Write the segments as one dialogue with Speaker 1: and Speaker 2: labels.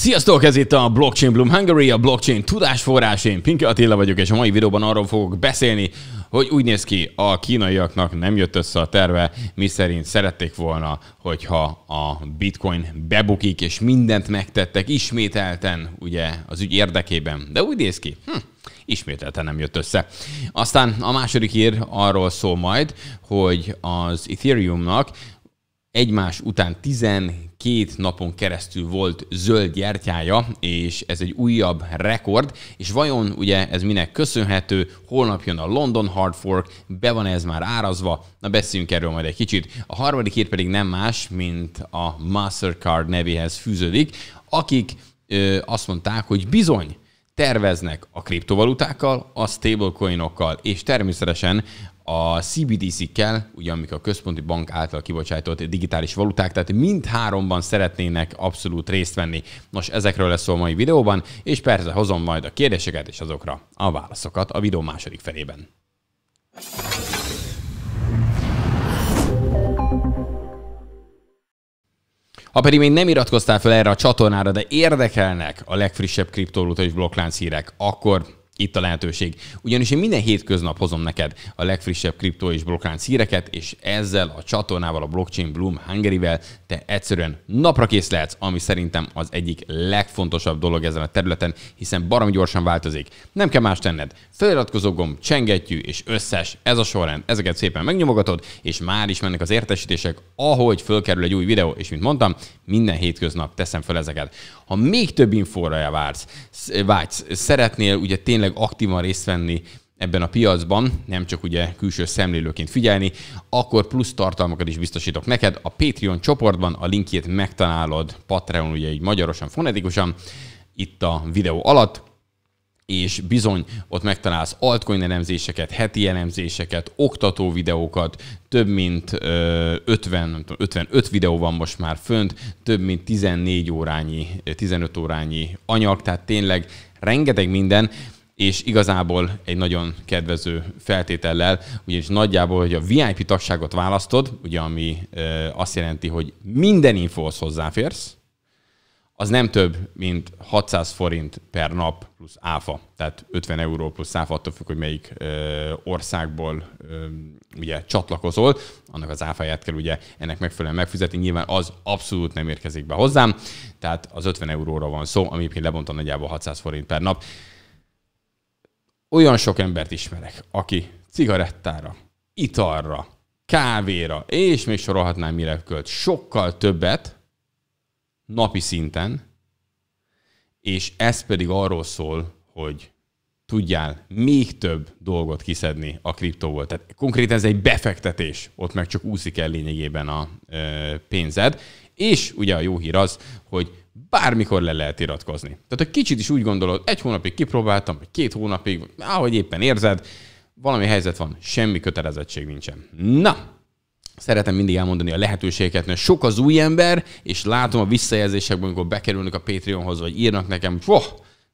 Speaker 1: Sziasztok, ez itt a Blockchain Bloom Hungary, a blockchain tudásforrás. Én Pinke Attila vagyok, és a mai videóban arról fogok beszélni, hogy úgy néz ki, a kínaiaknak nem jött össze a terve, miszerint szerették volna, hogyha a bitcoin bebukik, és mindent megtettek ismételten, ugye, az ügy érdekében. De úgy néz ki, hm, ismételten nem jött össze. Aztán a második hír arról szól majd, hogy az Ethereumnak egymás után 12 napon keresztül volt zöld gyertyája, és ez egy újabb rekord, és vajon ugye ez minek köszönhető, holnap jön a London Hard Fork, be van ez már árazva, na beszéljünk erről majd egy kicsit. A harmadik hét pedig nem más, mint a Mastercard nevéhez fűződik, akik ö, azt mondták, hogy bizony, terveznek a kriptovalutákkal, a stablecoinokkal, és természetesen a CBDC-kkel, ugye amik a központi bank által kibocsájtott digitális valuták, tehát mindháromban szeretnének abszolút részt venni. Nos, ezekről lesz szó a mai videóban, és persze hozom majd a kérdéseket és azokra a válaszokat a videó második felében. Ha pedig még nem iratkoztál fel erre a csatornára, de érdekelnek a legfrissebb kriptolóta és blokklánc hírek, akkor itt a lehetőség. Ugyanis én minden hétköznap hozom neked a legfrissebb kriptó és blokklánc híreket, és ezzel a csatornával, a Blockchain Bloom hungary te egyszerűen napra kész lehetsz, ami szerintem az egyik legfontosabb dolog ezen a területen, hiszen baromi gyorsan változik. Nem kell más tenned. Feliratkozó gomb, csengettyű és összes, ez a sorrend. Ezeket szépen megnyomogatod, és már is mennek az értesítések, ahogy fölkerül egy új videó, és mint mondtam, minden hétköznap teszem fel ezeket. Ha még több infóra vársz, vágysz, szeretnél ugye tényleg tényleg aktívan részt venni ebben a piacban, nem csak ugye külső szemlélőként figyelni, akkor plusz tartalmakat is biztosítok neked. A Patreon csoportban a linkjét megtalálod, Patreon ugye így magyarosan, fonetikusan, itt a videó alatt, és bizony ott megtalálsz altcoin elemzéseket, heti elemzéseket, oktató videókat, több mint 50, nem tudom, 55 videó van most már fönt, több mint 14 órányi, 15 órányi anyag, tehát tényleg rengeteg minden, és igazából egy nagyon kedvező feltétellel, ugyanis nagyjából, hogy a VIP tagságot választod, ugye ami azt jelenti, hogy minden infóhoz hozzáférsz, az nem több, mint 600 forint per nap plusz áfa, tehát 50 euró plusz áfa, attól függ, hogy melyik ö, országból ö, ugye csatlakozol, annak az áfáját kell ugye ennek megfelelően megfizetni, nyilván az abszolút nem érkezik be hozzám, tehát az 50 euróra van szó, ami lebontan lebontom nagyjából 600 forint per nap olyan sok embert ismerek, aki cigarettára, italra, kávéra, és még sorolhatnám mire költ, sokkal többet napi szinten, és ez pedig arról szól, hogy tudjál még több dolgot kiszedni a kriptóból. Tehát konkrétan ez egy befektetés, ott meg csak úszik el lényegében a pénzed. És ugye a jó hír az, hogy bármikor le lehet iratkozni. Tehát egy kicsit is úgy gondolod, egy hónapig kipróbáltam, vagy két hónapig, ahogy éppen érzed, valami helyzet van, semmi kötelezettség nincsen. Na, szeretem mindig elmondani a lehetőségeket, mert sok az új ember, és látom a visszajelzésekben, amikor bekerülnek a Patreonhoz, vagy írnak nekem, foh,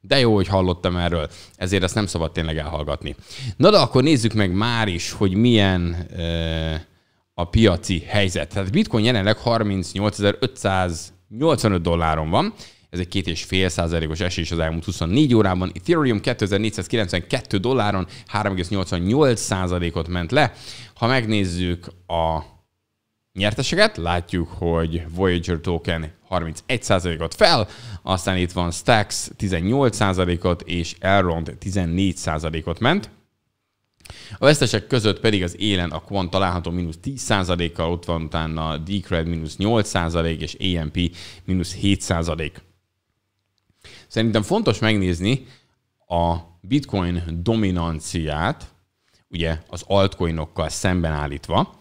Speaker 1: de jó, hogy hallottam erről, ezért ezt nem szabad tényleg elhallgatni. Na de akkor nézzük meg már is, hogy milyen e, a piaci helyzet. Tehát bitcoin jelenleg 38.500 85 dolláron van, ez egy két és fél százalékos esés az elmúlt 24 órában. Ethereum 2492 dolláron 3,88 százalékot ment le. Ha megnézzük a nyerteseket, látjuk, hogy Voyager token 31 százalékot fel, aztán itt van Stacks 18 százalékot és Elrond 14 százalékot ment. A vesztesek között pedig az élen a Quant található mínusz 10%-kal, ott van utána a Decred mínusz 8% és AMP mínusz 7%. Szerintem fontos megnézni a bitcoin dominanciát, ugye az altcoinokkal szemben állítva,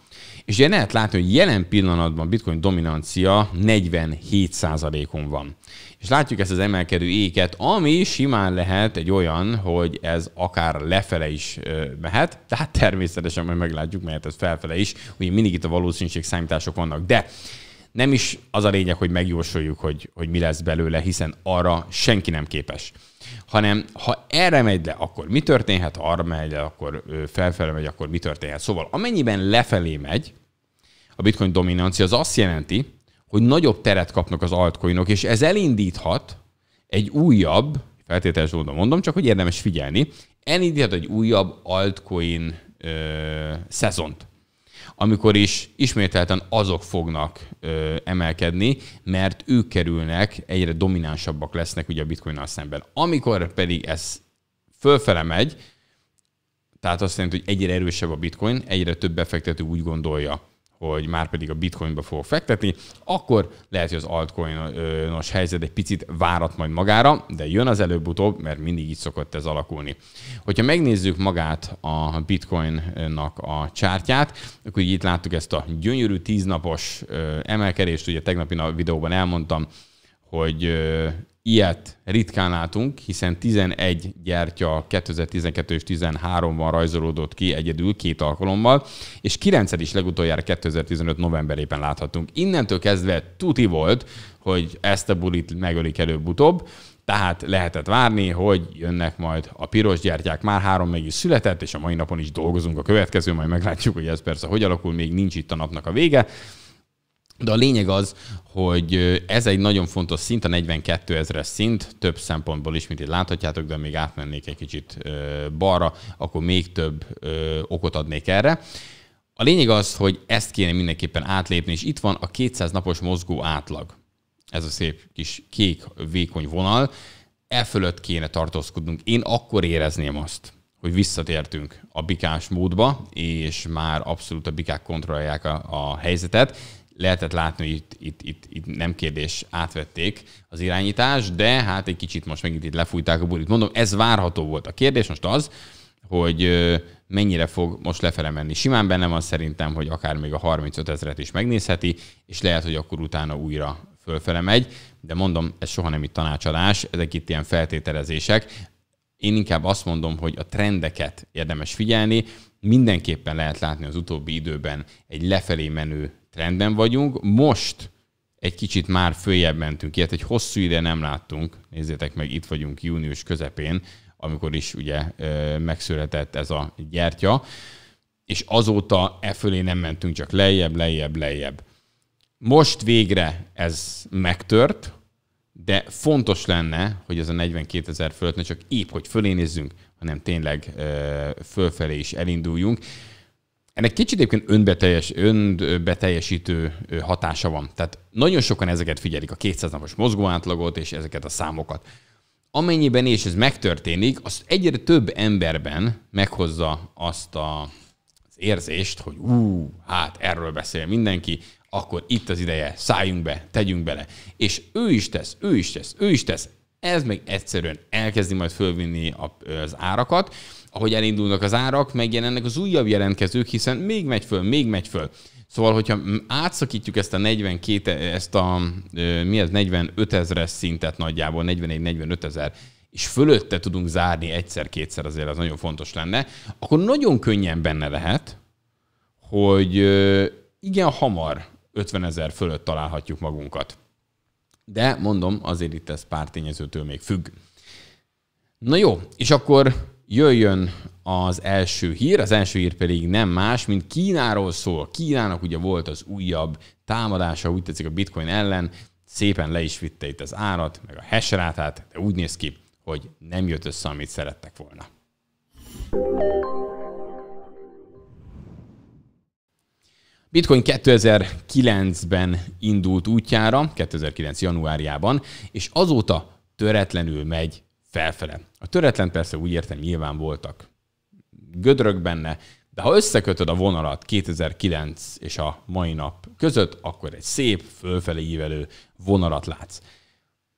Speaker 1: és ugye lehet látni, hogy jelen pillanatban bitcoin dominancia 47%-on van és látjuk ezt az emelkedő éket, ami simán lehet egy olyan, hogy ez akár lefele is mehet, tehát természetesen majd meglátjuk, mehet ez felfele is, ugye mindig itt a valószínűség számítások vannak, de nem is az a lényeg, hogy megjósoljuk, hogy, hogy mi lesz belőle, hiszen arra senki nem képes. Hanem ha erre megy le, akkor mi történhet, ha arra megy le, akkor felfelé megy, akkor mi történhet. Szóval amennyiben lefelé megy, a bitcoin dominancia az azt jelenti, hogy nagyobb teret kapnak az altcoinok, és ez elindíthat egy újabb, feltételes módon mondom, csak hogy érdemes figyelni, elindíthat egy újabb altcoin ö, szezont amikor is ismételten azok fognak ö, emelkedni, mert ők kerülnek, egyre dominánsabbak lesznek ugye a bitcoinnal szemben. Amikor pedig ez fölfele megy, tehát azt jelenti, hogy egyre erősebb a bitcoin, egyre több befektető úgy gondolja, hogy már pedig a bitcoinba fogok fektetni, akkor lehet, hogy az altcoinos helyzet egy picit várat majd magára, de jön az előbb-utóbb, mert mindig így szokott ez alakulni. Hogyha megnézzük magát a bitcoinnak a csártyát, akkor így itt láttuk ezt a gyönyörű tíznapos emelkedést, ugye tegnapi a videóban elmondtam, hogy Ilyet ritkán látunk, hiszen 11 gyertya 2012 és 13 ban rajzolódott ki egyedül két alkalommal, és 9 is legutoljára 2015 novemberében láthatunk. Innentől kezdve tuti volt, hogy ezt a bulit megölik előbb-utóbb, tehát lehetett várni, hogy jönnek majd a piros gyertyák, már három meg is született, és a mai napon is dolgozunk a következő, majd meglátjuk, hogy ez persze hogy alakul, még nincs itt a napnak a vége. De a lényeg az, hogy ez egy nagyon fontos szint, a 42 ezres szint, több szempontból is, mint itt láthatjátok, de még átmennék egy kicsit balra, akkor még több okot adnék erre. A lényeg az, hogy ezt kéne mindenképpen átlépni, és itt van a 200 napos mozgó átlag. Ez a szép kis kék, vékony vonal. E fölött kéne tartózkodnunk. Én akkor érezném azt, hogy visszatértünk a bikás módba, és már abszolút a bikák kontrollálják a, a helyzetet, lehetett látni, hogy itt, itt, itt, itt nem kérdés, átvették az irányítást, de hát egy kicsit most megint itt lefújták a burit. Mondom, ez várható volt. A kérdés most az, hogy mennyire fog most lefele menni. Simán benne van szerintem, hogy akár még a 35 ezeret is megnézheti, és lehet, hogy akkor utána újra fölfele megy, de mondom, ez soha nem itt tanácsadás, ezek itt ilyen feltételezések. Én inkább azt mondom, hogy a trendeket érdemes figyelni, mindenképpen lehet látni az utóbbi időben egy lefelé menő trenden vagyunk. Most egy kicsit már följebb mentünk, ilyet egy hosszú ide nem láttunk. Nézzétek meg, itt vagyunk június közepén, amikor is ugye megszületett ez a gyertya, és azóta e fölé nem mentünk, csak lejjebb, lejjebb, lejjebb. Most végre ez megtört, de fontos lenne, hogy ez a 42 ezer fölött ne csak épp, hogy fölé nézzünk hanem tényleg fölfelé is elinduljunk. Ennek kicsit egyébként önbeteljes, önbeteljesítő hatása van. Tehát nagyon sokan ezeket figyelik, a 200 napos mozgóátlagot és ezeket a számokat. Amennyiben és ez megtörténik, az egyre több emberben meghozza azt a, az érzést, hogy ú, hát erről beszél mindenki, akkor itt az ideje, szálljunk be, tegyünk bele. És ő is tesz, ő is tesz, ő is tesz. Ez meg egyszerűen elkezdi majd fölvinni az árakat, ahogy elindulnak az árak, megjelennek az újabb jelentkezők, hiszen még megy föl, még megy föl. Szóval, hogyha átszakítjuk ezt a 42, ezt a mi ez, 45 ezres szintet nagyjából, 41-45 ezer, és fölötte tudunk zárni egyszer-kétszer, azért az nagyon fontos lenne, akkor nagyon könnyen benne lehet, hogy igen, hamar 50 ezer fölött találhatjuk magunkat. De mondom, azért itt ez pár tényezőtől még függ. Na jó, és akkor jöjjön az első hír, az első hír pedig nem más, mint Kínáról szól. Kínának ugye volt az újabb támadása, úgy tetszik a bitcoin ellen, szépen le is vitte itt az árat, meg a hash de úgy néz ki, hogy nem jött össze, amit szerettek volna. Bitcoin 2009-ben indult útjára, 2009. januárjában, és azóta töretlenül megy felfele. A töretlen persze úgy értem, nyilván voltak gödrök benne, de ha összekötöd a vonalat 2009 és a mai nap között, akkor egy szép, fölfelé ívelő vonalat látsz.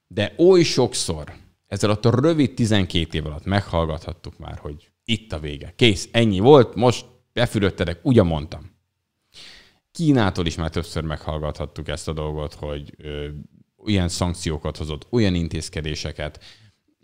Speaker 1: De oly sokszor, ezzel a rövid 12 év alatt meghallgathattuk már, hogy itt a vége. Kész, ennyi volt, most befürödtedek, ugye mondtam. Kínától is már többször meghallgathattuk ezt a dolgot, hogy ö, ilyen szankciókat hozott, olyan intézkedéseket.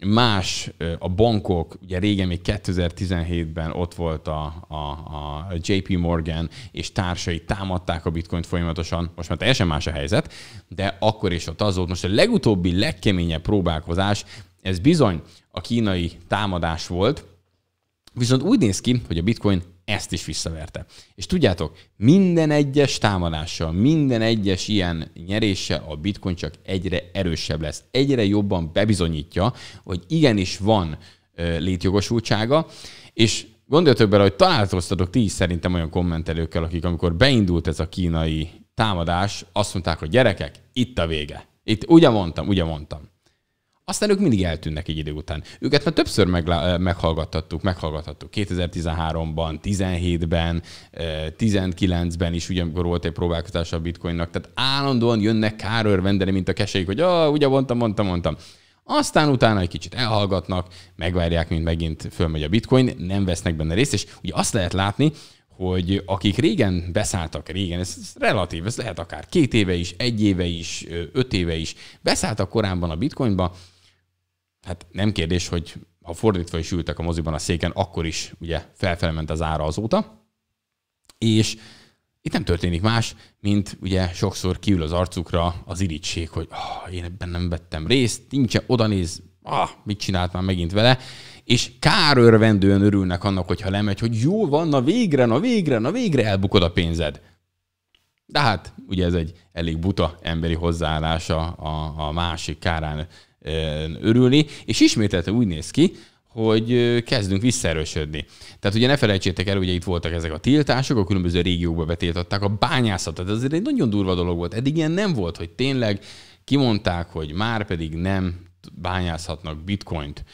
Speaker 1: Más, ö, a bankok, ugye régen még 2017-ben ott volt a, a, a JP Morgan és társai támadták a bitcoint folyamatosan, most már teljesen más a helyzet, de akkor is ott az volt. Most a legutóbbi, legkeményebb próbálkozás, ez bizony a kínai támadás volt, Viszont úgy néz ki, hogy a bitcoin ezt is visszaverte. És tudjátok, minden egyes támadással, minden egyes ilyen nyeréssel a bitcoin csak egyre erősebb lesz. Egyre jobban bebizonyítja, hogy igenis van létjogosultsága, és gondoljatok bele, hogy találkoztatok ti is szerintem olyan kommentelőkkel, akik amikor beindult ez a kínai támadás, azt mondták, hogy gyerekek, itt a vége. Itt ugye mondtam, ugye mondtam. Aztán ők mindig eltűnnek egy idő után. Őket már többször meglá- eh, meghallgattattuk, meghallgathattuk 2013-ban, 17-ben, 19-ben is, ugye, amikor volt egy próbálkozás a bitcoinnak. Tehát állandóan jönnek kárőrvendeni, mint a keseik, hogy ah, ugye mondtam, mondtam, mondtam. Aztán utána egy kicsit elhallgatnak, megvárják, mint megint fölmegy a bitcoin, nem vesznek benne részt, és ugye azt lehet látni, hogy akik régen beszálltak, régen, ez, ez relatív, ez lehet akár két éve is, egy éve is, öt éve is, beszálltak korábban a bitcoinba, hát nem kérdés, hogy ha fordítva is ültek a moziban a széken, akkor is ugye felfelment az ára azóta. És itt nem történik más, mint ugye sokszor kiül az arcukra az irítség, hogy oh, én ebben nem vettem részt, Nincs oda néz, ah, mit csinált már megint vele, és örvendően örülnek annak, hogyha lemegy, hogy jó van, na végre, na végre, na végre elbukod a pénzed. De hát ugye ez egy elég buta emberi hozzáállása a, a másik kárán örülni, és ismételten úgy néz ki, hogy kezdünk visszaerősödni. Tehát ugye ne felejtsétek el, ugye itt voltak ezek a tiltások, a különböző régiókba betiltották a bányászatot. Ez azért egy nagyon durva dolog volt. Eddig ilyen nem volt, hogy tényleg kimondták, hogy már pedig nem bányászhatnak bitcoint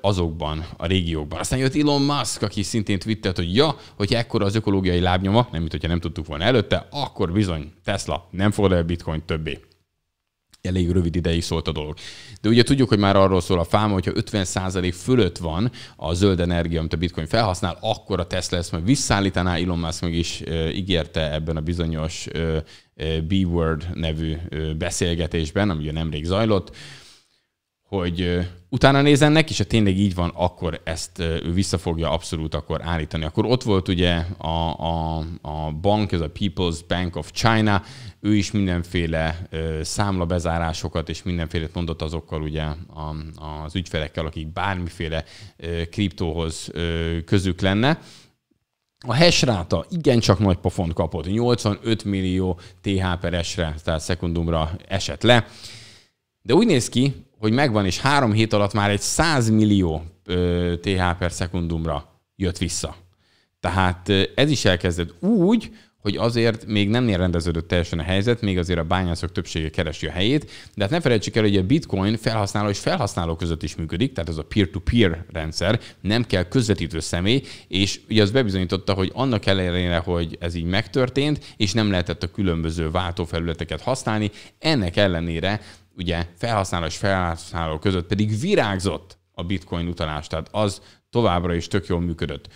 Speaker 1: azokban a régiókban. Aztán jött Elon Musk, aki szintén twittelt, hogy ja, hogy ekkora az ökológiai lábnyoma, nem mint hogyha nem tudtuk volna előtte, akkor bizony Tesla nem fogad el bitcoint többé elég rövid ideig szólt a dolog. De ugye tudjuk, hogy már arról szól a fáma, hogyha 50% fölött van a zöld energia, amit a bitcoin felhasznál, akkor a Tesla ezt majd visszaállítaná, Elon Musk meg is ígérte ebben a bizonyos B-Word nevű beszélgetésben, ami ugye nemrég zajlott, hogy utána nézennek, és ha tényleg így van, akkor ezt ő vissza fogja abszolút akkor állítani. Akkor ott volt ugye a, a, a bank, ez a People's Bank of China, ő is mindenféle számlabezárásokat és mindenféle mondott azokkal ugye a, az ügyfelekkel, akik bármiféle kriptóhoz közük lenne. A hash ráta igencsak nagy pofont kapott, 85 millió TH per esre, tehát szekundumra esett le. De úgy néz ki, hogy megvan, és három hét alatt már egy 100 millió ö, TH per szekundumra jött vissza. Tehát ez is elkezdett úgy, hogy azért még nem rendeződött teljesen a helyzet, még azért a bányászok többsége keresi a helyét, de hát ne felejtsük el, hogy a bitcoin felhasználó és felhasználó között is működik, tehát ez a peer-to-peer rendszer, nem kell közvetítő személy, és ugye az bebizonyította, hogy annak ellenére, hogy ez így megtörtént, és nem lehetett a különböző váltófelületeket használni, ennek ellenére ugye felhasználó és felhasználó között pedig virágzott a bitcoin utalás, tehát az továbbra is tök jól működött.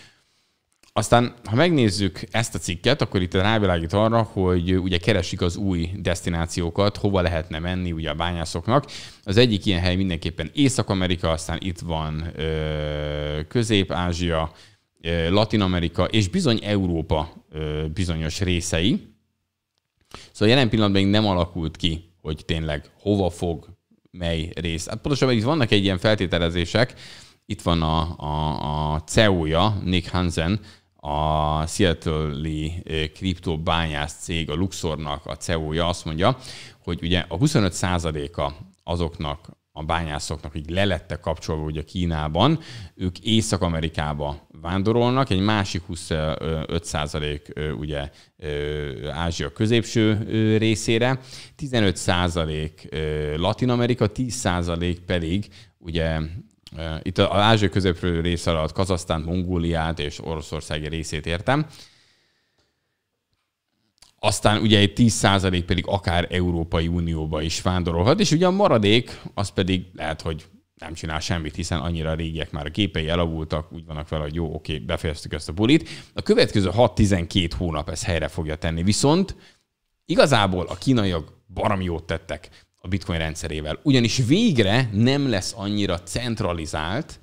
Speaker 1: Aztán, ha megnézzük ezt a cikket, akkor itt rávilágít arra, hogy ugye keresik az új destinációkat, hova lehetne menni ugye a bányászoknak. Az egyik ilyen hely mindenképpen Észak-Amerika, aztán itt van Közép-Ázsia, Latin-Amerika és bizony Európa bizonyos részei. Szóval jelen pillanatban még nem alakult ki hogy tényleg hova fog, mely rész. Hát pontosabban itt vannak egy ilyen feltételezések, itt van a, a, a CEO-ja, Nick Hansen, a Seattle-i eh, kriptobányász cég, a Luxornak a CEO-ja azt mondja, hogy ugye a 25%-a azoknak a bányászoknak így lelettek kapcsolva ugye Kínában, ők Észak-Amerikába vándorolnak, egy másik 25 százalék ugye Ázsia középső részére, 15 százalék Latin Amerika, 10 százalék pedig ugye itt az Ázsia középső része alatt Kazasztánt, Mongóliát és Oroszország részét értem, aztán ugye egy 10% pedig akár Európai Unióba is vándorolhat, és ugye a maradék, az pedig lehet, hogy nem csinál semmit, hiszen annyira régiek már a képei elavultak, úgy vannak vele, hogy jó, oké, befejeztük ezt a bulit. A következő 6-12 hónap ezt helyre fogja tenni, viszont igazából a kínaiak baromi jót tettek a bitcoin rendszerével, ugyanis végre nem lesz annyira centralizált,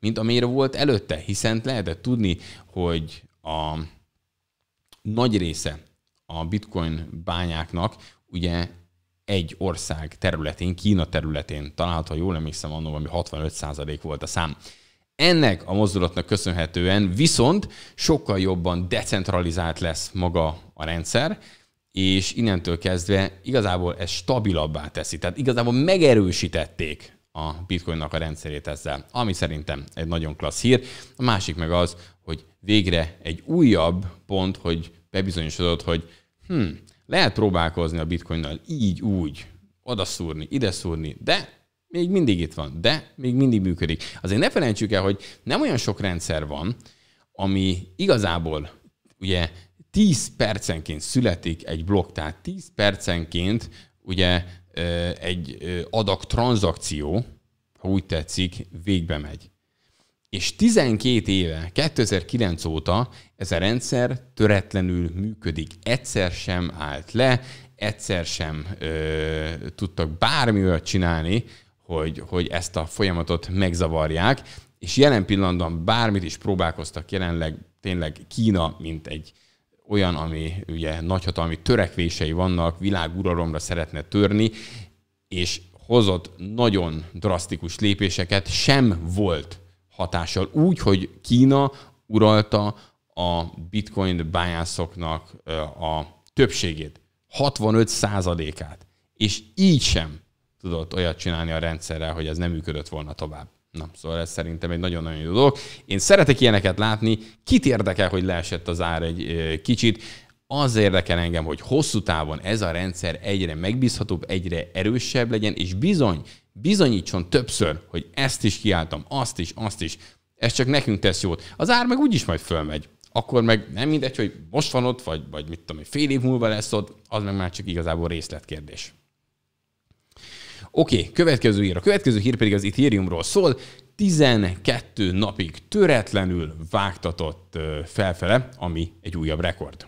Speaker 1: mint amire volt előtte, hiszen lehetett tudni, hogy a nagy része a bitcoin bányáknak ugye egy ország területén, Kína területén található, ha jól emlékszem, annól ami 65% volt a szám. Ennek a mozdulatnak köszönhetően viszont sokkal jobban decentralizált lesz maga a rendszer, és innentől kezdve igazából ez stabilabbá teszi. Tehát igazából megerősítették a bitcoinnak a rendszerét ezzel, ami szerintem egy nagyon klassz hír. A másik meg az, hogy végre egy újabb pont, hogy bebizonyosodott, hogy hm, lehet próbálkozni a bitcoinnal így, úgy, odaszúrni, ide szúrni, de még mindig itt van, de még mindig működik. Azért ne felejtsük el, hogy nem olyan sok rendszer van, ami igazából ugye 10 percenként születik egy blokk, tehát 10 percenként ugye egy adag tranzakció, ha úgy tetszik, végbe megy. És 12 éve, 2009 óta ez a rendszer töretlenül működik. Egyszer sem állt le, egyszer sem ö, tudtak bármivel csinálni, hogy, hogy ezt a folyamatot megzavarják, és jelen pillanatban bármit is próbálkoztak jelenleg, tényleg Kína, mint egy olyan, ami ugye nagyhatalmi törekvései vannak, világuralomra szeretne törni, és hozott nagyon drasztikus lépéseket, sem volt hatással. Úgy, hogy Kína uralta a bitcoin bányászoknak a többségét, 65 át és így sem tudott olyat csinálni a rendszerrel, hogy ez nem működött volna tovább. Na, szóval ez szerintem egy nagyon-nagyon jó dolog. Én szeretek ilyeneket látni. Kit érdekel, hogy leesett az ár egy kicsit? Az érdekel engem, hogy hosszú távon ez a rendszer egyre megbízhatóbb, egyre erősebb legyen, és bizony, bizonyítson többször, hogy ezt is kiálltam, azt is, azt is, ez csak nekünk tesz jót. Az ár meg úgyis majd fölmegy. Akkor meg nem mindegy, hogy most van ott, vagy, vagy mit tudom, fél év múlva lesz ott, az meg már csak igazából részletkérdés. Oké, következő hír. A következő hír pedig az Ethereumról szól. 12 napig töretlenül vágtatott felfele, ami egy újabb rekord.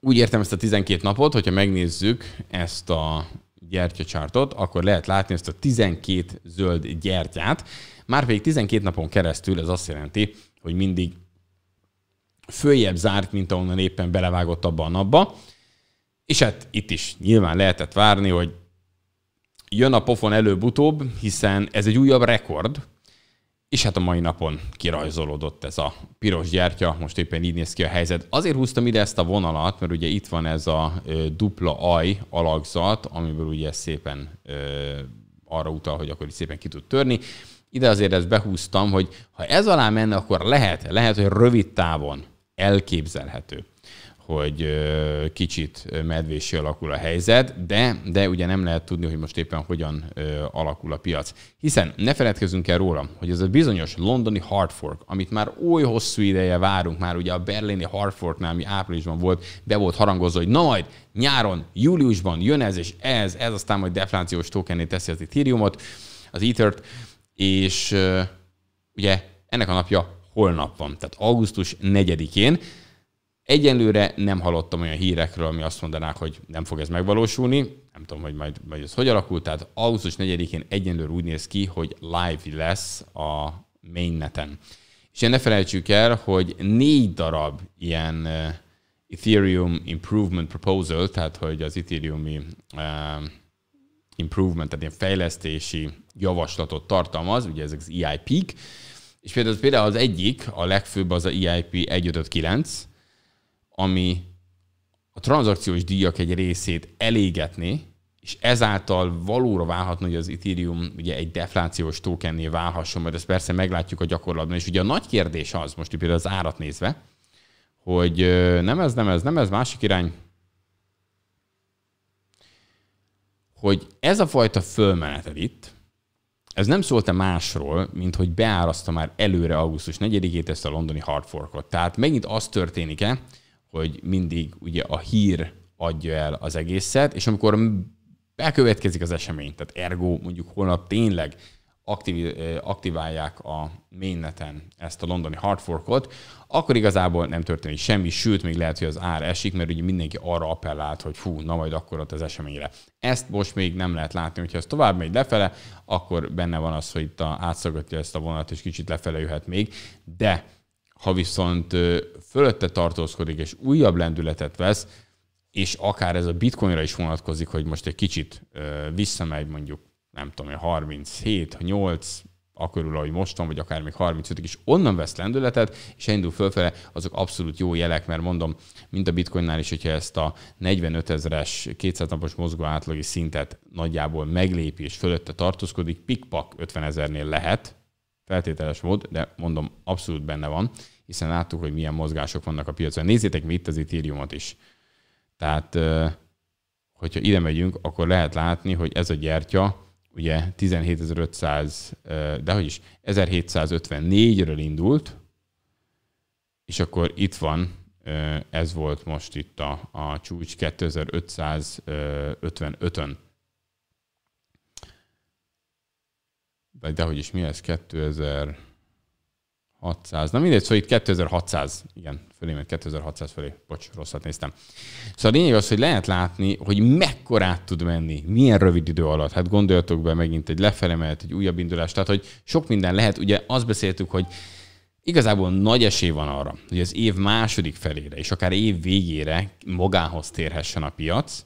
Speaker 1: úgy értem ezt a 12 napot, hogyha megnézzük ezt a gyertyacsártot, akkor lehet látni ezt a 12 zöld gyertyát. Márpedig 12 napon keresztül ez azt jelenti, hogy mindig följebb zárt, mint ahonnan éppen belevágott abba a napba. És hát itt is nyilván lehetett várni, hogy jön a pofon előbb-utóbb, hiszen ez egy újabb rekord, és hát a mai napon kirajzolódott ez a piros gyertya, most éppen így néz ki a helyzet. Azért húztam ide ezt a vonalat, mert ugye itt van ez a dupla aj alakzat, amiből ugye szépen arra utal, hogy akkor itt szépen ki tud törni. Ide azért ezt behúztam, hogy ha ez alá menne, akkor lehet, lehet, hogy rövid távon elképzelhető, hogy kicsit medvési alakul a helyzet, de, de ugye nem lehet tudni, hogy most éppen hogyan alakul a piac. Hiszen ne feledkezzünk el róla, hogy ez a bizonyos londoni hard fork, amit már oly hosszú ideje várunk, már ugye a berlini hard forknál, ami áprilisban volt, be volt harangozva, hogy na majd nyáron, júliusban jön ez és ez, ez aztán majd deflációs tokenné teszi az Ethereumot, az ether és ugye ennek a napja holnap van, tehát augusztus 4-én, Egyenlőre nem hallottam olyan hírekről, ami azt mondanák, hogy nem fog ez megvalósulni. Nem tudom, hogy majd, majd ez hogy alakult. Tehát augusztus 4-én egyenlőre úgy néz ki, hogy live lesz a mainneten. És ne felejtsük el, hogy négy darab ilyen eh, Ethereum Improvement Proposal, tehát hogy az Ethereumi uh, eh, Improvement, tehát ilyen fejlesztési javaslatot tartalmaz, ugye ezek az EIP-k, és például az, például az egyik, a legfőbb az a EIP 1559, ami a tranzakciós díjak egy részét elégetné, és ezáltal valóra válhatna, hogy az Ethereum ugye egy deflációs tokenné válhasson, mert ezt persze meglátjuk a gyakorlatban. És ugye a nagy kérdés az, most például az árat nézve, hogy nem ez, nem ez, nem ez, másik irány, hogy ez a fajta fölmenetel itt, ez nem szólt -e másról, mint hogy beárazta már előre augusztus 4-ét ezt a londoni hard forkot. Tehát megint az történik-e, hogy mindig ugye a hír adja el az egészet, és amikor bekövetkezik az esemény, tehát ergo mondjuk holnap tényleg aktiv, aktiválják a mainneten ezt a londoni hardforkot, akkor igazából nem történik semmi, sőt, még lehet, hogy az ár esik, mert ugye mindenki arra appellált, hogy fú, na majd akkor ott az eseményre. Ezt most még nem lehet látni, hogyha ez tovább megy lefele, akkor benne van az, hogy itt a, átszagatja ezt a vonalat, és kicsit lefele jöhet még, de ha viszont fölötte tartózkodik, és újabb lendületet vesz, és akár ez a bitcoinra is vonatkozik, hogy most egy kicsit visszamegy mondjuk, nem tudom, 37, 8, akörül, ahogy most van, vagy akár még 35 is, onnan vesz lendületet, és indul fölfele, azok abszolút jó jelek, mert mondom, mint a bitcoinnál is, hogyha ezt a 45 ezeres 200 napos mozgó átlagi szintet nagyjából meglépi és fölötte tartózkodik, pikpak 50 ezernél lehet, feltételes volt, de mondom, abszolút benne van, hiszen láttuk, hogy milyen mozgások vannak a piacon. Nézzétek mi itt az Ethereumot is. Tehát, hogyha ide megyünk, akkor lehet látni, hogy ez a gyertya, ugye 17.500, de hogy is, 1754-ről indult, és akkor itt van, ez volt most itt a, a csúcs 2555-ön vagy hogy is mi ez, 2600, na mindegy, szóval itt 2600, igen, fölé mert 2600 fölé, bocs, rosszat néztem. Szóval a lényeg az, hogy lehet látni, hogy mekkorát tud menni, milyen rövid idő alatt. Hát gondoljatok be megint egy lefele mehet, egy újabb indulás, tehát hogy sok minden lehet. Ugye azt beszéltük, hogy igazából nagy esély van arra, hogy az év második felére, és akár év végére magához térhessen a piac,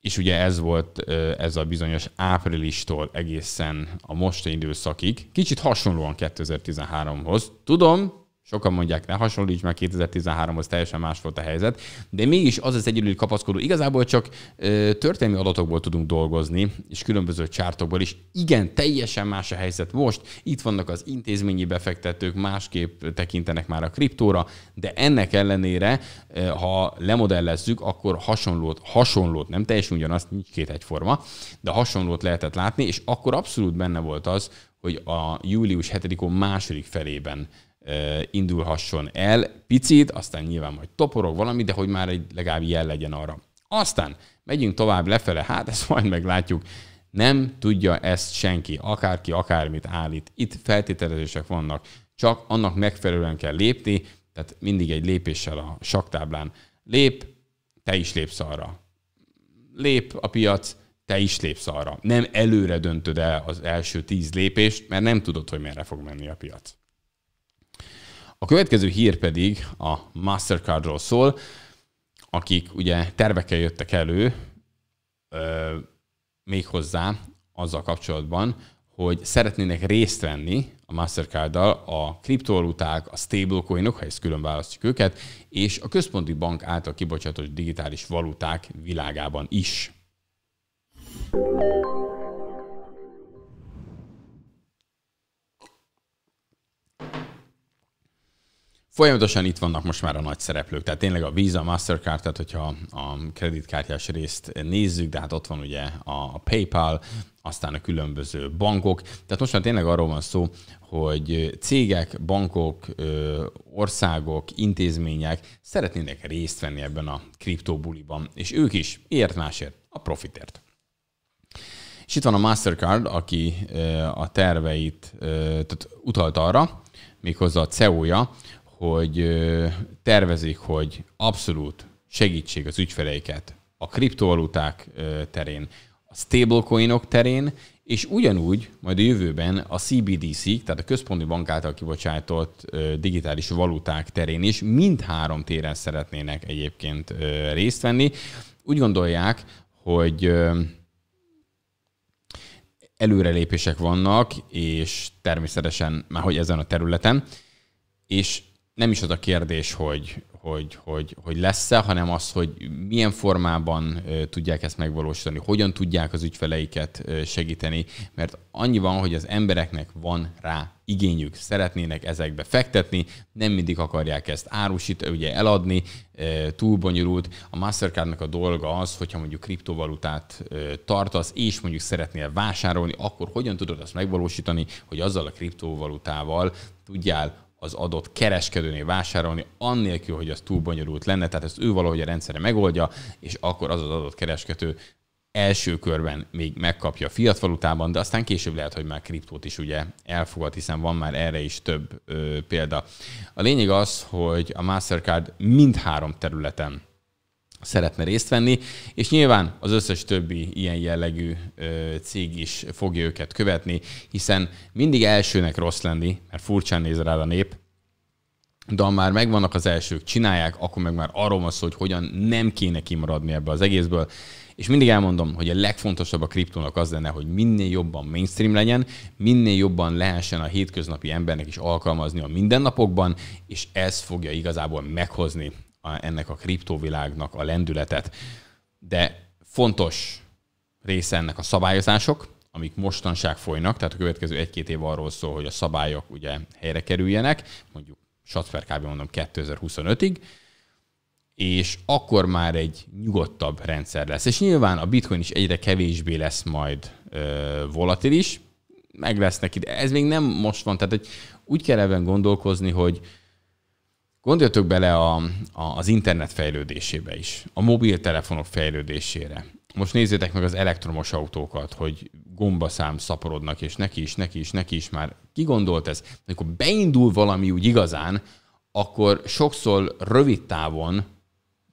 Speaker 1: és ugye ez volt ez a bizonyos áprilistól egészen a mostani időszakig, kicsit hasonlóan 2013-hoz. Tudom, Sokan mondják, ne hasonlíts, mert 2013-hoz teljesen más volt a helyzet, de mégis az az egyedül kapaszkodó. Igazából csak ö, történelmi adatokból tudunk dolgozni, és különböző csártokból is. Igen, teljesen más a helyzet most. Itt vannak az intézményi befektetők, másképp tekintenek már a kriptóra, de ennek ellenére, ö, ha lemodellezzük, akkor hasonlót, hasonlót, nem teljesen ugyanaz, nincs két egyforma, de hasonlót lehetett látni, és akkor abszolút benne volt az, hogy a július 7-on második felében indulhasson el picit, aztán nyilván majd toporog valami, de hogy már egy legalább jel legyen arra. Aztán megyünk tovább lefele, hát ezt majd meglátjuk. Nem tudja ezt senki, akárki akármit állít. Itt feltételezések vannak, csak annak megfelelően kell lépni, tehát mindig egy lépéssel a saktáblán lép, te is lépsz arra. Lép a piac, te is lépsz arra. Nem előre döntöd el az első tíz lépést, mert nem tudod, hogy merre fog menni a piac. A következő hír pedig a Mastercardról szól, akik ugye tervekkel jöttek elő, ö, méghozzá azzal kapcsolatban, hogy szeretnének részt venni a Mastercard-dal a kriptovaluták, a stablecoinok, ha ezt külön választjuk őket, és a központi bank által kibocsátott digitális valuták világában is. Folyamatosan itt vannak most már a nagy szereplők, tehát tényleg a Visa, Mastercard, tehát hogyha a kreditkártyás részt nézzük, de hát ott van ugye a PayPal, aztán a különböző bankok. Tehát most már tényleg arról van szó, hogy cégek, bankok, országok, intézmények szeretnének részt venni ebben a kriptóbuliban, és ők is ért másért, a profitért. És itt van a Mastercard, aki a terveit tehát utalt arra, méghozzá a CEO-ja, hogy tervezik, hogy abszolút segítség az ügyfeleiket a kriptovaluták terén, a stablecoinok terén, és ugyanúgy majd a jövőben a CBDC, tehát a központi bank által kibocsátott digitális valuták terén is mindhárom téren szeretnének egyébként részt venni. Úgy gondolják, hogy előrelépések vannak, és természetesen már hogy ezen a területen, és nem is az a kérdés, hogy, hogy, hogy, hogy lesz-e, hanem az, hogy milyen formában tudják ezt megvalósítani, hogyan tudják az ügyfeleiket segíteni, mert annyi van, hogy az embereknek van rá igényük, szeretnének ezekbe fektetni, nem mindig akarják ezt árusítani, ugye eladni, túl bonyolult. A Mastercardnak a dolga az, hogyha mondjuk kriptovalutát tartasz, és mondjuk szeretnél vásárolni, akkor hogyan tudod azt megvalósítani, hogy azzal a kriptovalutával tudjál az adott kereskedőnél vásárolni, annélkül, hogy az túl bonyolult lenne, tehát ezt ő valahogy a rendszere megoldja, és akkor az az adott kereskedő első körben még megkapja a fiat valutában, de aztán később lehet, hogy már kriptót is ugye elfogad, hiszen van már erre is több ö, példa. A lényeg az, hogy a Mastercard mindhárom területen szeretne részt venni, és nyilván az összes többi ilyen jellegű cég is fogja őket követni, hiszen mindig elsőnek rossz lenni, mert furcsán néz rá a nép, de ha már megvannak az elsők, csinálják, akkor meg már arról van szó, hogy hogyan nem kéne kimaradni ebből az egészből. És mindig elmondom, hogy a legfontosabb a kriptónak az lenne, hogy minél jobban mainstream legyen, minél jobban lehessen a hétköznapi embernek is alkalmazni a mindennapokban, és ez fogja igazából meghozni a, ennek a kriptovilágnak a lendületet. De fontos része ennek a szabályozások, amik mostanság folynak, tehát a következő egy-két év arról szól, hogy a szabályok ugye helyre kerüljenek, mondjuk satfer kb. mondom 2025-ig, és akkor már egy nyugodtabb rendszer lesz. És nyilván a bitcoin is egyre kevésbé lesz majd ö, volatilis, meg neki, de Ez még nem most van, tehát hogy úgy kell ebben gondolkozni, hogy Gondoljatok bele a, a, az internet fejlődésébe is, a mobiltelefonok fejlődésére. Most nézzétek meg az elektromos autókat, hogy gombaszám szaporodnak, és neki is, neki is, neki is már. Ki gondolt ez? Amikor beindul valami úgy igazán, akkor sokszor rövid távon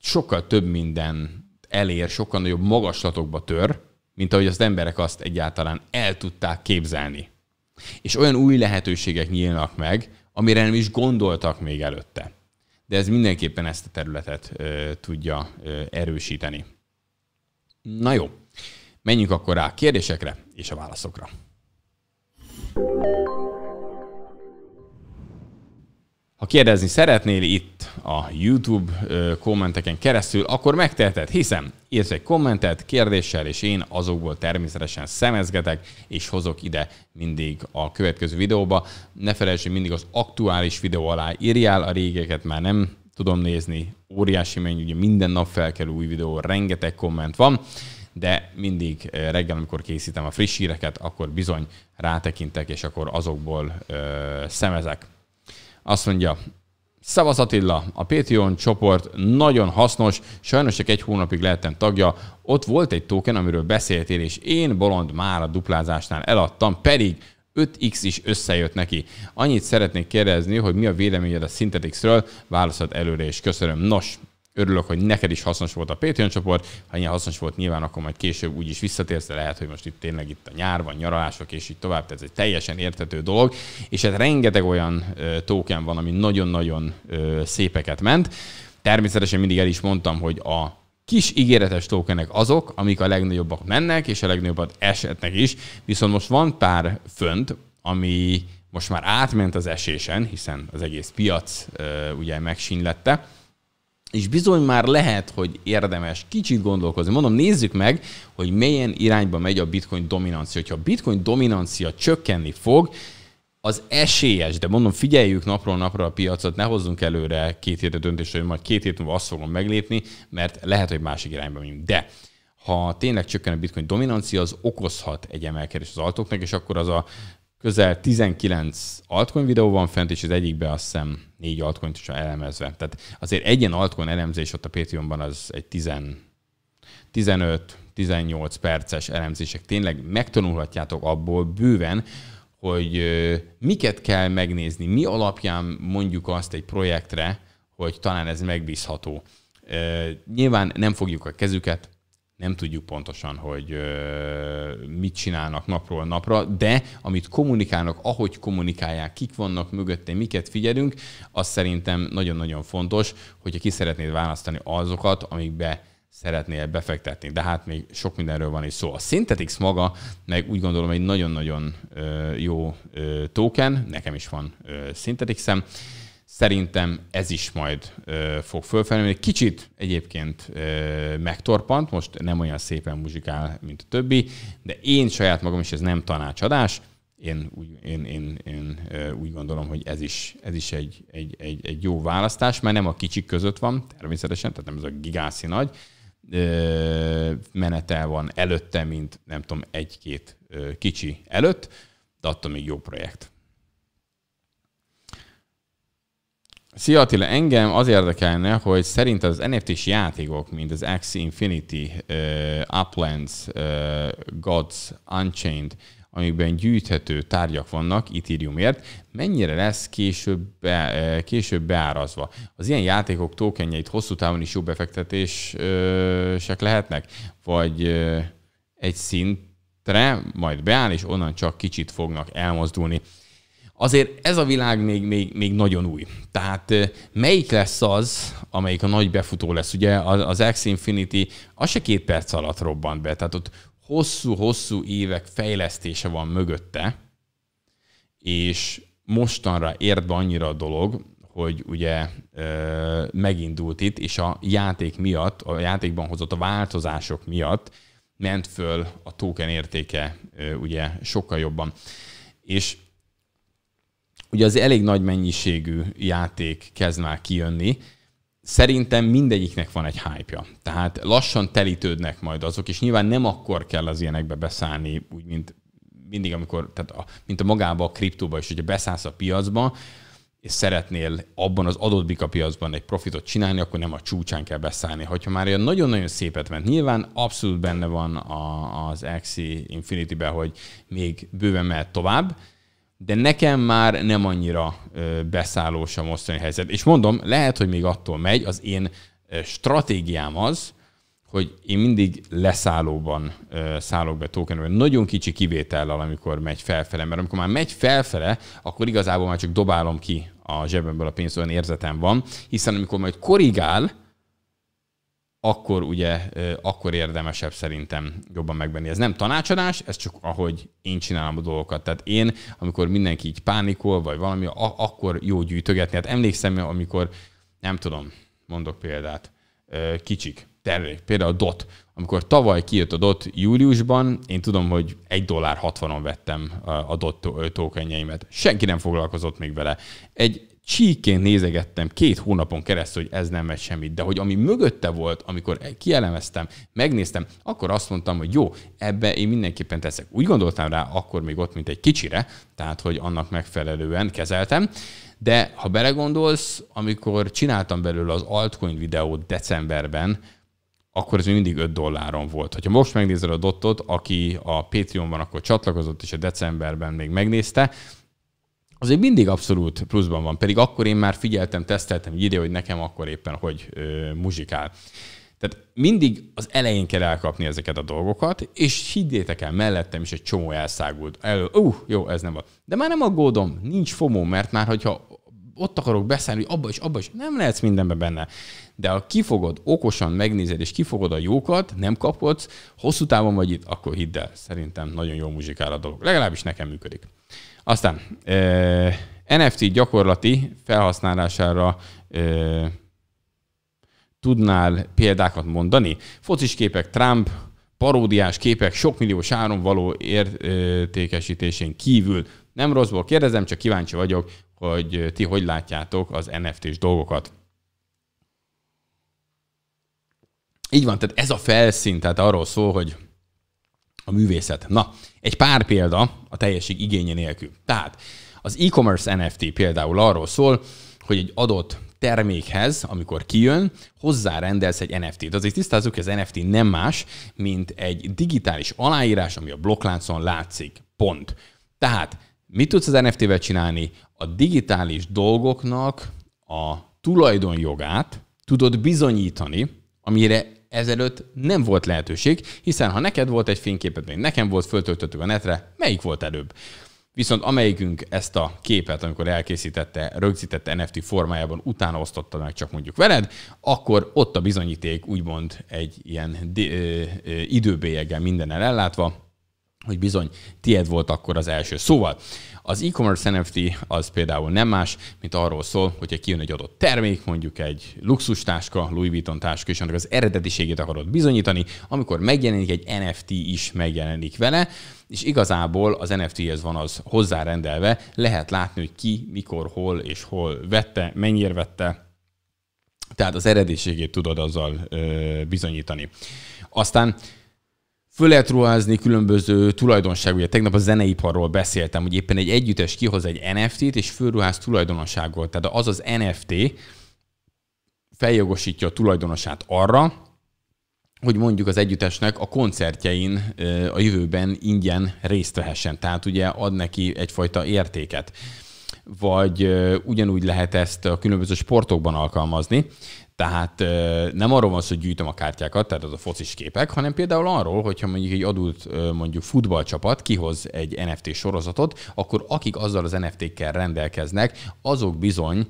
Speaker 1: sokkal több minden elér, sokkal nagyobb magaslatokba tör, mint ahogy az emberek azt egyáltalán el tudták képzelni. És olyan új lehetőségek nyílnak meg, amire nem is gondoltak még előtte de ez mindenképpen ezt a területet ö, tudja ö, erősíteni. Na jó, menjünk akkor rá a kérdésekre és a válaszokra. Ha kérdezni szeretnél itt a YouTube kommenteken keresztül, akkor megteheted, hiszen írsz egy kommentet kérdéssel, és én azokból természetesen szemezgetek, és hozok ide mindig a következő videóba. Ne felejtsd, hogy mindig az aktuális videó alá írjál, a régeket már nem tudom nézni, óriási mennyi, ugye minden nap felkelő új videó, rengeteg komment van, de mindig reggel, amikor készítem a friss híreket, akkor bizony rátekintek, és akkor azokból ö, szemezek. Azt mondja, Szavaz Attila, a Patreon csoport nagyon hasznos, sajnos csak egy hónapig lehettem tagja. Ott volt egy token, amiről beszéltél, és én bolond már a duplázásnál eladtam, pedig 5x is összejött neki. Annyit szeretnék kérdezni, hogy mi a véleményed a Synthetixről, válaszod előre, és köszönöm. Nos, Örülök, hogy neked is hasznos volt a Patreon csoport. Ha ilyen hasznos volt, nyilván akkor majd később úgyis visszatérsz, de lehet, hogy most itt tényleg itt a nyár van, nyaralások és így tovább. Tehát ez egy teljesen érthető dolog. És hát rengeteg olyan token van, ami nagyon-nagyon szépeket ment. Természetesen mindig el is mondtam, hogy a kis ígéretes tokenek azok, amik a legnagyobbak mennek, és a legnagyobbat esetnek is. Viszont most van pár fönt, ami most már átment az esésen, hiszen az egész piac ugye megsínlette, és bizony már lehet, hogy érdemes kicsit gondolkozni. Mondom, nézzük meg, hogy milyen irányba megy a bitcoin dominancia. Hogyha a bitcoin dominancia csökkenni fog, az esélyes, de mondom, figyeljük napról napra a piacot, ne hozzunk előre két hétre döntést, hogy majd két hét múlva azt fogom meglépni, mert lehet, hogy másik irányba megyünk. De ha tényleg csökken a bitcoin dominancia, az okozhat egy emelkedés az altoknak, és akkor az a közel 19 altcoin videó van fent, és az egyikben azt hiszem négy altcoin is elemezve. Tehát azért egy ilyen altcoin elemzés ott a Patreonban az egy 10, 15, 18 perces elemzések. Tényleg megtanulhatjátok abból bőven, hogy miket kell megnézni, mi alapján mondjuk azt egy projektre, hogy talán ez megbízható. Nyilván nem fogjuk a kezüket, nem tudjuk pontosan, hogy mit csinálnak napról napra, de amit kommunikálnak, ahogy kommunikálják, kik vannak mögötte, miket figyelünk, az szerintem nagyon-nagyon fontos, hogyha ki szeretnéd választani azokat, amikbe szeretnél befektetni. De hát még sok mindenről van is szó. A Synthetix maga, meg úgy gondolom egy nagyon-nagyon jó token, nekem is van Synthetixem, Szerintem ez is majd ö, fog fölfelni. Egy kicsit egyébként ö, megtorpant, most nem olyan szépen muzsikál, mint a többi, de én saját magam is, ez nem tanácsadás, én úgy, én, én, én úgy gondolom, hogy ez is, ez is egy, egy, egy, egy jó választás, mert nem a kicsik között van, természetesen, tehát nem ez a gigászi nagy menetel van előtte, mint nem tudom, egy-két kicsi előtt, de attól még jó projekt. Szia Attila, engem az érdekelne, hogy szerint az NFT-s játékok, mint az X Infinity, uh, Uplands, uh, Gods, Unchained, amikben gyűjthető tárgyak vannak Ethereumért, mennyire lesz később, be, később beárazva. Az ilyen játékok tokenjeit hosszú távon is jó befektetések lehetnek, vagy egy szintre majd beáll, és onnan csak kicsit fognak elmozdulni azért ez a világ még, még, még nagyon új. Tehát melyik lesz az, amelyik a nagy befutó lesz? Ugye az X Infinity, az se két perc alatt robbant be, tehát ott hosszú-hosszú évek fejlesztése van mögötte, és mostanra ért be annyira a dolog, hogy ugye ö, megindult itt, és a játék miatt, a játékban hozott a változások miatt ment föl a token értéke ö, ugye sokkal jobban. És ugye az elég nagy mennyiségű játék kezd már kijönni, szerintem mindegyiknek van egy hype-ja. Tehát lassan telítődnek majd azok, és nyilván nem akkor kell az ilyenekbe beszállni, úgy mint mindig, amikor, tehát a, mint a magába a kriptóba is, hogyha beszállsz a piacba, és szeretnél abban az adott bika piacban egy profitot csinálni, akkor nem a csúcsán kell beszállni. Hogyha már ilyen nagyon-nagyon szépet ment, nyilván abszolút benne van a, az Axie Infinity-be, hogy még bőven mehet tovább, de nekem már nem annyira beszállós a mostani helyzet. És mondom, lehet, hogy még attól megy, az én stratégiám az, hogy én mindig leszállóban szállok be tokenben. Nagyon kicsi kivétellel, amikor megy felfele, mert amikor már megy felfele, akkor igazából már csak dobálom ki a zsebemből a pénzt, olyan érzetem van, hiszen amikor majd korrigál, akkor ugye, akkor érdemesebb szerintem jobban megvenni. Ez nem tanácsadás, ez csak ahogy én csinálom a dolgokat. Tehát én, amikor mindenki így pánikol, vagy valami, akkor jó gyűjtögetni. Hát emlékszem, amikor, nem tudom, mondok példát, kicsik, termék, például a DOT. Amikor tavaly kijött a DOT júliusban, én tudom, hogy 1 dollár 60-on vettem a DOT tokenjeimet. Senki nem foglalkozott még vele. Egy csíként nézegettem két hónapon keresztül, hogy ez nem megy semmit, de hogy ami mögötte volt, amikor kielemeztem, megnéztem, akkor azt mondtam, hogy jó, ebbe én mindenképpen teszek. Úgy gondoltam rá akkor még ott, mint egy kicsire, tehát hogy annak megfelelően kezeltem, de ha belegondolsz, amikor csináltam belőle az altcoin videót decemberben, akkor ez még mindig 5 dolláron volt. Ha most megnézed a dotot, aki a Patreonban akkor csatlakozott, és a decemberben még megnézte, az még mindig abszolút pluszban van, pedig akkor én már figyeltem, teszteltem egy ide, hogy nekem akkor éppen hogy ö, muzsikál. Tehát mindig az elején kell elkapni ezeket a dolgokat, és higgyétek el, mellettem is egy csomó elszágult. Elő, uh, jó, ez nem volt. De már nem aggódom, nincs fomó, mert már hogyha ott akarok beszállni, hogy abba is, abba is, nem lehetsz mindenben benne. De ha kifogod, okosan megnézed, és kifogod a jókat, nem kapkodsz, hosszú távon vagy itt, akkor hidd el, szerintem nagyon jó muzsikál a dolog. Legalábbis nekem működik. Aztán NFT gyakorlati felhasználására tudnál példákat mondani? Focis képek, Trump, paródiás képek, sok milliós áron való értékesítésén kívül. Nem rosszból kérdezem, csak kíváncsi vagyok, hogy ti hogy látjátok az NFT-s dolgokat. Így van, tehát ez a felszín, tehát arról szól, hogy a művészet. Na, egy pár példa a teljesség igénye nélkül. Tehát az e-commerce NFT például arról szól, hogy egy adott termékhez, amikor kijön, hozzárendelsz egy NFT-t. Azért tisztázzuk, hogy az NFT nem más, mint egy digitális aláírás, ami a blokkláncon látszik. Pont. Tehát mit tudsz az NFT-vel csinálni? A digitális dolgoknak a tulajdonjogát tudod bizonyítani, amire ezelőtt nem volt lehetőség, hiszen ha neked volt egy fényképed, még nekem volt, föltöltöttük a netre, melyik volt előbb? Viszont amelyikünk ezt a képet, amikor elkészítette, rögzítette NFT formájában, utána osztotta meg csak mondjuk veled, akkor ott a bizonyíték úgymond egy ilyen időbélyeggel mindennel ellátva, hogy bizony tied volt akkor az első. Szóval az e-commerce NFT az például nem más, mint arról szól, hogyha kijön egy adott termék, mondjuk egy luxustáska, Louis Vuitton táska, és annak az eredetiségét akarod bizonyítani, amikor megjelenik egy NFT is megjelenik vele, és igazából az NFT-hez van az hozzárendelve, lehet látni, hogy ki, mikor, hol és hol vette, mennyire vette, tehát az eredetiségét tudod azzal ö, bizonyítani. Aztán föl lehet ruházni különböző tulajdonságú. Ugye tegnap a zeneiparról beszéltem, hogy éppen egy együttes kihoz egy NFT-t, és fölruház tulajdonosságot. Tehát az az NFT feljogosítja a tulajdonosát arra, hogy mondjuk az együttesnek a koncertjein a jövőben ingyen részt vehessen. Tehát ugye ad neki egyfajta értéket vagy ugyanúgy lehet ezt a különböző sportokban alkalmazni. Tehát nem arról van szó, hogy gyűjtöm a kártyákat, tehát az a focis képek, hanem például arról, hogyha mondjuk egy adult mondjuk futballcsapat kihoz egy NFT sorozatot, akkor akik azzal az NFT-kkel rendelkeznek, azok bizony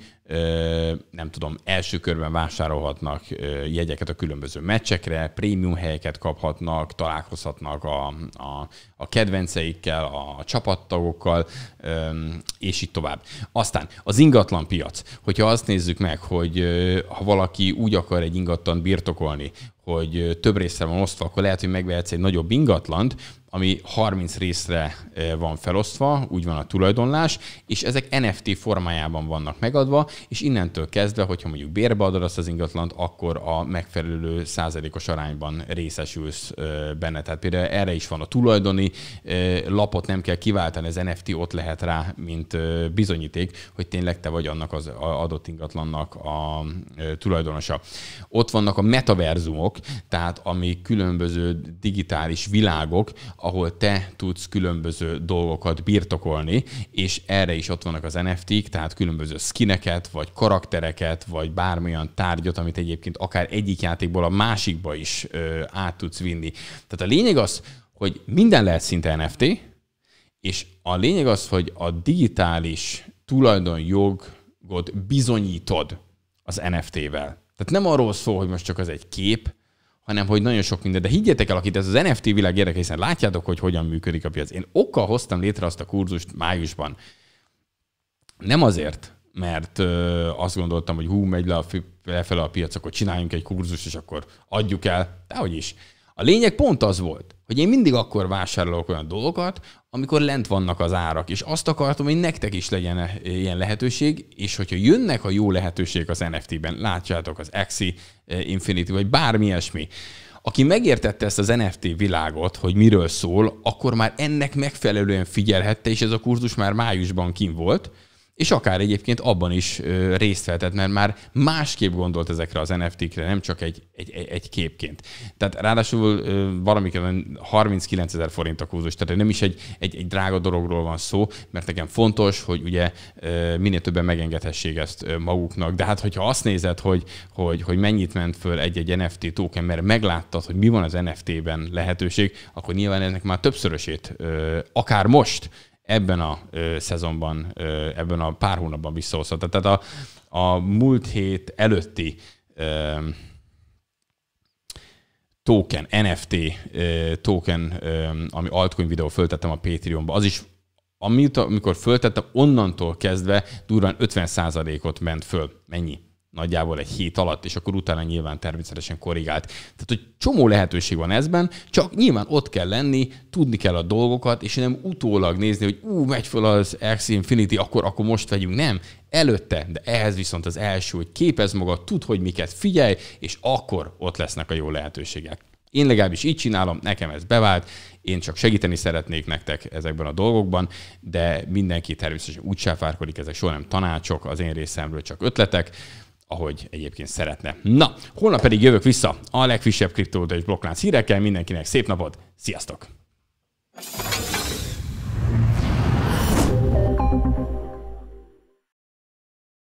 Speaker 1: nem tudom, első körben vásárolhatnak jegyeket a különböző meccsekre, prémium helyeket kaphatnak, találkozhatnak a, a, a kedvenceikkel, a csapattagokkal, és így tovább. Aztán az ingatlan piac, hogyha azt nézzük meg, hogy ha valaki úgy akar egy ingatlan birtokolni, hogy több részre van osztva, akkor lehet, hogy megvehetsz egy nagyobb ingatlant, ami 30 részre e, van felosztva, úgy van a tulajdonlás, és ezek NFT formájában vannak megadva, és innentől kezdve, hogyha mondjuk bérbe adod azt az ingatlant, akkor a megfelelő százalékos arányban részesülsz e, benne. Tehát például erre is van a tulajdoni e, lapot nem kell kiváltani, az NFT ott lehet rá, mint bizonyíték, hogy tényleg te vagy annak az adott ingatlannak a tulajdonosa. Ott vannak a metaverzumok, tehát ami különböző digitális világok, ahol te tudsz különböző dolgokat birtokolni, és erre is ott vannak az NFT-k, tehát különböző skineket, vagy karaktereket, vagy bármilyen tárgyat, amit egyébként akár egyik játékból a másikba is ö, át tudsz vinni. Tehát a lényeg az, hogy minden lehet szinte NFT, és a lényeg az, hogy a digitális tulajdonjogot bizonyítod az NFT-vel. Tehát nem arról szól, hogy most csak az egy kép, hanem hogy nagyon sok minden. De higgyetek el, akit ez az NFT világ érdekel, hiszen látjátok, hogy hogyan működik a piac. Én okkal hoztam létre azt a kurzust májusban. Nem azért, mert ö, azt gondoltam, hogy hú, megy le a, lefelé a piac, akkor csináljunk egy kurzust, és akkor adjuk el. Dehogy is. A lényeg pont az volt, hogy én mindig akkor vásárolok olyan dolgokat, amikor lent vannak az árak, és azt akartam, hogy nektek is legyen e- ilyen lehetőség, és hogyha jönnek a jó lehetőségek az NFT-ben, látsátok az Axi e, Infinity, vagy bármi ilyesmi, aki megértette ezt az NFT világot, hogy miről szól, akkor már ennek megfelelően figyelhette, és ez a kurzus már májusban kim volt, és akár egyébként abban is ö, részt vehetett, mert már másképp gondolt ezekre az NFT-kre, nem csak egy, egy, egy képként. Tehát ráadásul valamikor 39 ezer forint a kúzus, tehát nem is egy, egy, egy drága dologról van szó, mert nekem fontos, hogy ugye ö, minél többen megengedhessék ezt ö, maguknak, de hát hogyha azt nézed, hogy, hogy, hogy mennyit ment föl egy-egy NFT token, mert megláttad, hogy mi van az NFT-ben lehetőség, akkor nyilván ennek már többszörösét, ö, akár most ebben a ö, szezonban, ö, ebben a pár hónapban visszahozhat. Tehát a, a múlt hét előtti ö, token, NFT ö, token, ö, ami altcoin videó föltettem a Patreonba, az is amit, amikor föltettem, onnantól kezdve durván 50%-ot ment föl. Mennyi? nagyjából egy hét alatt, és akkor utána nyilván természetesen korrigált. Tehát, hogy csomó lehetőség van ezben, csak nyilván ott kell lenni, tudni kell a dolgokat, és nem utólag nézni, hogy ú, megy föl az X Infinity, akkor, akkor most vegyünk. Nem, előtte, de ehhez viszont az első, hogy képez magad, tud, hogy miket figyelj, és akkor ott lesznek a jó lehetőségek. Én legalábbis így csinálom, nekem ez bevált, én csak segíteni szeretnék nektek ezekben a dolgokban, de mindenki természetesen úgy fárkodik, ezek soha nem tanácsok, az én részemről csak ötletek, ahogy egyébként szeretne. Na, holnap pedig jövök vissza a legfrissebb kriptót és blokklánc hírekkel. Mindenkinek szép napot, sziasztok! you